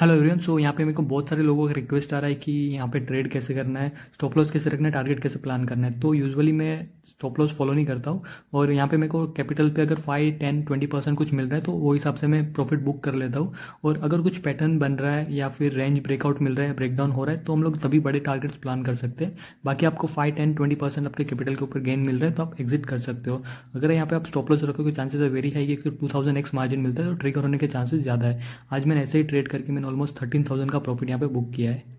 hello everyone so यहाँ पे मेरे को बहुत सारे लोगों का रिक्वेस्ट आ रहा है कि यहाँ पे ट्रेड कैसे करना है स्टॉप लॉस कैसे रखना है टारगेट कैसे प्लान करना है तो यूजुअली मैं स्टॉप लॉस फॉलो नहीं करता हूँ और यहाँ पे मेरे को कैपिटल पे अगर फाइव टेन ट्वेंटी परसेंट कुछ मिल रहा है तो वो हिसाब से मैं प्रॉफिट बुक कर लेता हूँ और अगर कुछ पैटर्न बन रहा है या फिर रेंज ब्रेकआउट मिल रहा है ब्रेकडाउन हो रहा है तो हम लोग सभी बड़े टारगेट्स प्लान कर सकते हैं बाकी आपको फाइव टेन ट्वेंटी परसेंट आपके कैपिटल के ऊपर गेन मिल रहा है तो आप एग्जिट कर सकते हो अगर यहाँ पे आप स्टॉप लॉस रखोगे चांसेस है वेरी हाई है कि टू थाउजेंड एक्स मार्जिन मिलता है तो ट्रिगर होने के चांसेस ज़्यादा है आज मैंने ऐसे ही ट्रेड करके मैंने ऑलमोस्ट थर्टीन थाउजेंड का प्रॉफिट यहाँ पे बुक किया है